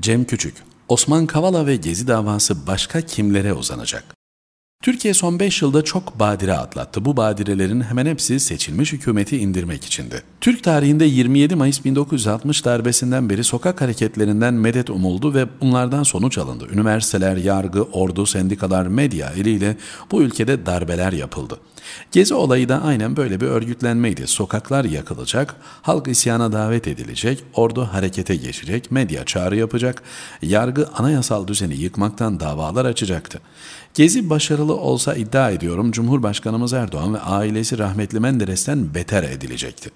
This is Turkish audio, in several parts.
Cem Küçük, Osman Kavala ve Gezi davası başka kimlere uzanacak? Türkiye son 5 yılda çok badire atlattı. Bu badirelerin hemen hepsi seçilmiş hükümeti indirmek içindi. Türk tarihinde 27 Mayıs 1960 darbesinden beri sokak hareketlerinden medet umuldu ve bunlardan sonuç alındı. Üniversiteler, yargı, ordu, sendikalar, medya eliyle bu ülkede darbeler yapıldı. Gezi olayı da aynen böyle bir örgütlenmeydi. Sokaklar yakılacak, halk isyana davet edilecek, ordu harekete geçecek, medya çağrı yapacak, yargı anayasal düzeni yıkmaktan davalar açacaktı. Gezi başarılı sıkıntılı olsa iddia ediyorum Cumhurbaşkanımız Erdoğan ve ailesi rahmetli Menderes'ten beter edilecekti.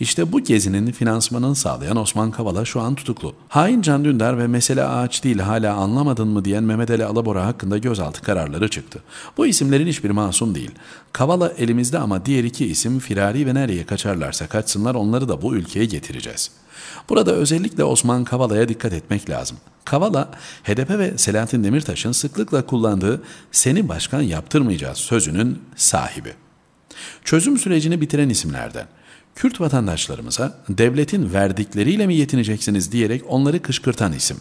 İşte bu gezinin finansmanını sağlayan Osman Kavala şu an tutuklu. Hain Can Dündar ve mesele ağaç değil hala anlamadın mı diyen Mehmet Ali Alabora hakkında gözaltı kararları çıktı. Bu isimlerin hiçbir masum değil. Kavala elimizde ama diğer iki isim firari ve nereye kaçarlarsa kaçsınlar onları da bu ülkeye getireceğiz. Burada özellikle Osman Kavala'ya dikkat etmek lazım. Kavala, HDP ve Selahattin Demirtaş'ın sıklıkla kullandığı seni başkan yaptırmayacağız sözünün sahibi. Çözüm sürecini bitiren isimlerden. Kürt vatandaşlarımıza devletin verdikleriyle mi yetineceksiniz diyerek onları kışkırtan isim.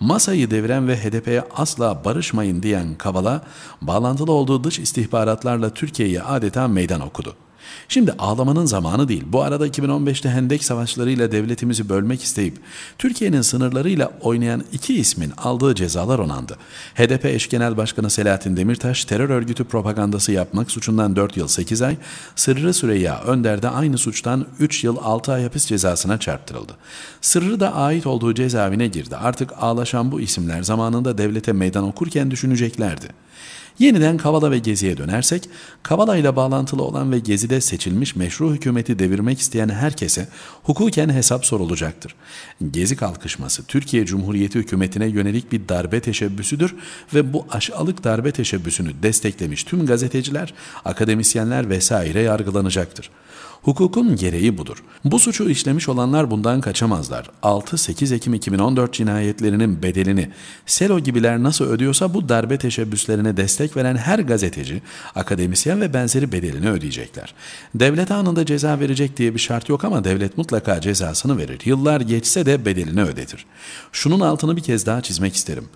Masayı deviren ve HDP'ye asla barışmayın diyen Kavala, bağlantılı olduğu dış istihbaratlarla Türkiye'yi adeta meydan okudu. Şimdi ağlamanın zamanı değil. Bu arada 2015'te Hendek savaşlarıyla devletimizi bölmek isteyip Türkiye'nin sınırlarıyla oynayan iki ismin aldığı cezalar onandı. HDP eş genel başkanı Selahattin Demirtaş terör örgütü propagandası yapmak suçundan 4 yıl 8 ay, Sırrı Süreyya Önder de aynı suçtan 3 yıl 6 ay hapis cezasına çarptırıldı. Sırrı da ait olduğu cezaevine girdi. Artık ağlaşan bu isimler zamanında devlete meydan okurken düşüneceklerdi. Yeniden Kavala ve Gezi'ye dönersek, Kavala ile bağlantılı olan ve Gezi'de seçilmiş meşru hükümeti devirmek isteyen herkese hukuken hesap sorulacaktır. Gezi kalkışması Türkiye Cumhuriyeti hükümetine yönelik bir darbe teşebbüsüdür ve bu aşağılık darbe teşebbüsünü desteklemiş tüm gazeteciler, akademisyenler vesaire yargılanacaktır. Hukukun gereği budur. Bu suçu işlemiş olanlar bundan kaçamazlar. 6-8 Ekim 2014 cinayetlerinin bedelini Selo gibiler nasıl ödüyorsa bu darbe teşebbüslerine destek destek veren her gazeteci, akademisyen ve benzeri bedelini ödeyecekler. Devlet anında ceza verecek diye bir şart yok ama devlet mutlaka cezasını verir. Yıllar geçse de bedelini ödetir. Şunun altını bir kez daha çizmek isterim.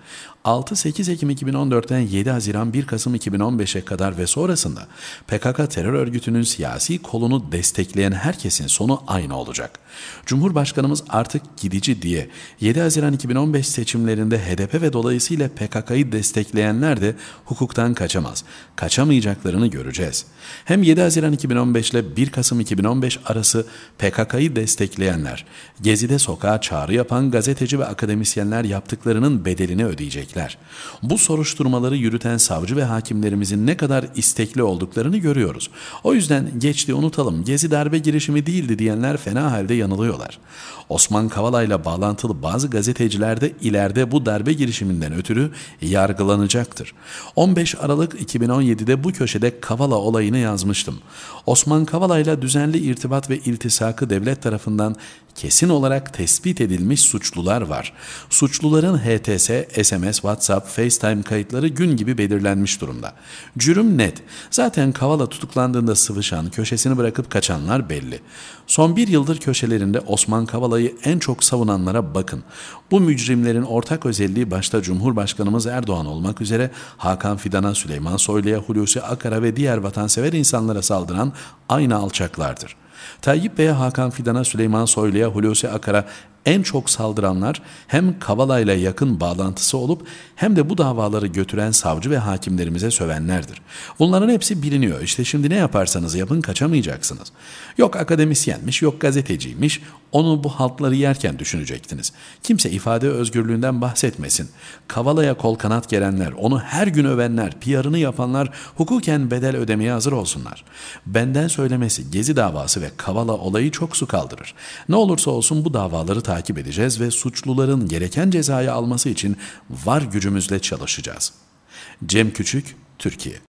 6-8 Ekim 2014'ten 7 Haziran 1 Kasım 2015'e kadar ve sonrasında PKK terör örgütünün siyasi kolunu destekleyen herkesin sonu aynı olacak. Cumhurbaşkanımız artık gidici diye 7 Haziran 2015 seçimlerinde HDP ve dolayısıyla PKK'yı destekleyenler de hukukta sorumluluktan kaçamaz. Kaçamayacaklarını göreceğiz. Hem 7 Haziran 2015 ile 1 Kasım 2015 arası PKK'yı destekleyenler, Gezi'de sokağa çağrı yapan gazeteci ve akademisyenler yaptıklarının bedelini ödeyecekler. Bu soruşturmaları yürüten savcı ve hakimlerimizin ne kadar istekli olduklarını görüyoruz. O yüzden geçti unutalım Gezi darbe girişimi değildi diyenler fena halde yanılıyorlar. Osman Kavala ile bağlantılı bazı gazeteciler de ileride bu darbe girişiminden ötürü yargılanacaktır. 15 5 Aralık 2017'de bu köşede Kavala olayını yazmıştım. Osman Kavala ile düzenli irtibat ve iltisakı devlet tarafından kesin olarak tespit edilmiş suçlular var. Suçluların HTS, SMS, WhatsApp, FaceTime kayıtları gün gibi belirlenmiş durumda. Cürüm net. Zaten Kavala tutuklandığında sıvışan, köşesini bırakıp kaçanlar belli. Son bir yıldır köşelerinde Osman Kavala'yı en çok savunanlara bakın. Bu mücrimlerin ortak özelliği başta Cumhurbaşkanımız Erdoğan olmak üzere Hakan Fidan Fidan'a, Süleyman Soylu'ya, Hulusi Akar'a ve diğer vatansever insanlara saldıran aynı alçaklardır. Tayyip Bey'e, Hakan Fidan'a, Süleyman Soylu'ya, Hulusi Akar'a en çok saldıranlar hem Kavala ile yakın bağlantısı olup hem de bu davaları götüren savcı ve hakimlerimize sövenlerdir. Bunların hepsi biliniyor. İşte şimdi ne yaparsanız yapın kaçamayacaksınız. Yok akademisyenmiş, yok gazeteciymiş. Onu bu haltları yerken düşünecektiniz. Kimse ifade özgürlüğünden bahsetmesin. Kavala'ya kol kanat gelenler, onu her gün övenler, PR'ını yapanlar hukuken bedel ödemeye hazır olsunlar. Benden söylemesi Gezi davası ve Kavala olayı çok su kaldırır. Ne olursa olsun bu davaları takip takip edeceğiz ve suçluların gereken cezayı alması için var gücümüzle çalışacağız. Cem Küçük, Türkiye